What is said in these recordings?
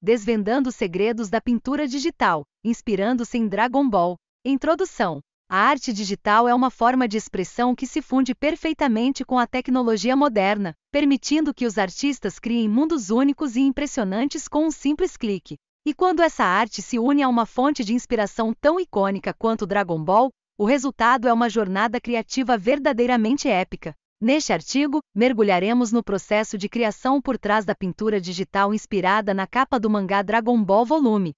desvendando segredos da pintura digital, inspirando-se em Dragon Ball. Introdução: A arte digital é uma forma de expressão que se funde perfeitamente com a tecnologia moderna, permitindo que os artistas criem mundos únicos e impressionantes com um simples clique. E quando essa arte se une a uma fonte de inspiração tão icônica quanto Dragon Ball, o resultado é uma jornada criativa verdadeiramente épica. Neste artigo, mergulharemos no processo de criação por trás da pintura digital inspirada na capa do mangá Dragon Ball Volume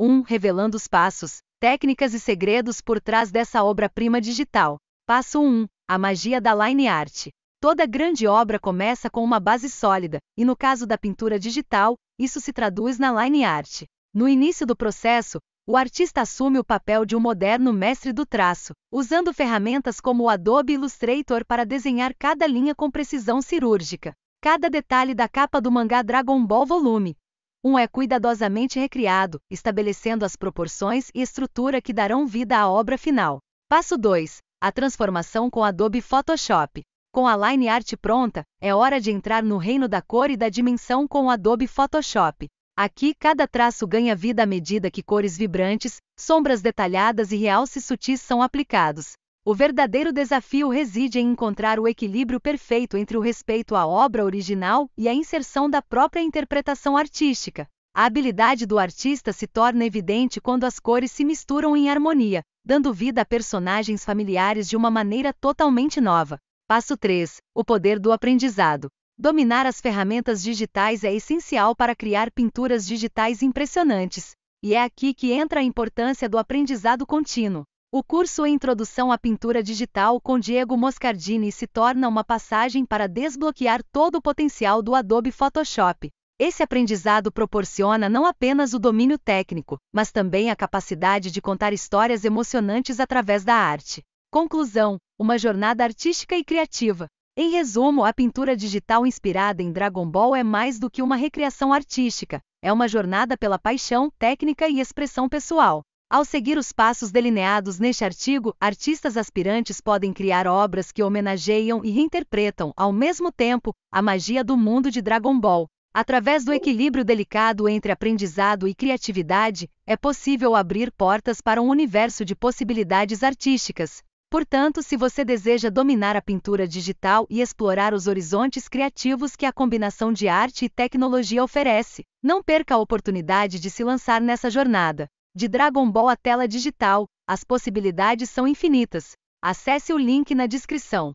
1, revelando os passos, técnicas e segredos por trás dessa obra-prima digital. Passo 1: A magia da line art. Toda grande obra começa com uma base sólida, e no caso da pintura digital, isso se traduz na line art. No início do processo, o artista assume o papel de um moderno mestre do traço, usando ferramentas como o Adobe Illustrator para desenhar cada linha com precisão cirúrgica. Cada detalhe da capa do mangá Dragon Ball Volume um é cuidadosamente recriado, estabelecendo as proporções e estrutura que darão vida à obra final. Passo 2. A transformação com Adobe Photoshop. Com a line art pronta, é hora de entrar no reino da cor e da dimensão com o Adobe Photoshop. Aqui cada traço ganha vida à medida que cores vibrantes, sombras detalhadas e realces sutis são aplicados. O verdadeiro desafio reside em encontrar o equilíbrio perfeito entre o respeito à obra original e a inserção da própria interpretação artística. A habilidade do artista se torna evidente quando as cores se misturam em harmonia, dando vida a personagens familiares de uma maneira totalmente nova. Passo 3 O poder do aprendizado. Dominar as ferramentas digitais é essencial para criar pinturas digitais impressionantes, e é aqui que entra a importância do aprendizado contínuo. O curso Introdução à Pintura Digital com Diego Moscardini se torna uma passagem para desbloquear todo o potencial do Adobe Photoshop. Esse aprendizado proporciona não apenas o domínio técnico, mas também a capacidade de contar histórias emocionantes através da arte. Conclusão: uma jornada artística e criativa. Em resumo, a pintura digital inspirada em Dragon Ball é mais do que uma recriação artística, é uma jornada pela paixão, técnica e expressão pessoal. Ao seguir os passos delineados neste artigo, artistas aspirantes podem criar obras que homenageiam e reinterpretam, ao mesmo tempo, a magia do mundo de Dragon Ball. Através do equilíbrio delicado entre aprendizado e criatividade, é possível abrir portas para um universo de possibilidades artísticas, Portanto, se você deseja dominar a pintura digital e explorar os horizontes criativos que a combinação de arte e tecnologia oferece, não perca a oportunidade de se lançar nessa jornada. De Dragon Ball à tela digital, as possibilidades são infinitas. Acesse o link na descrição.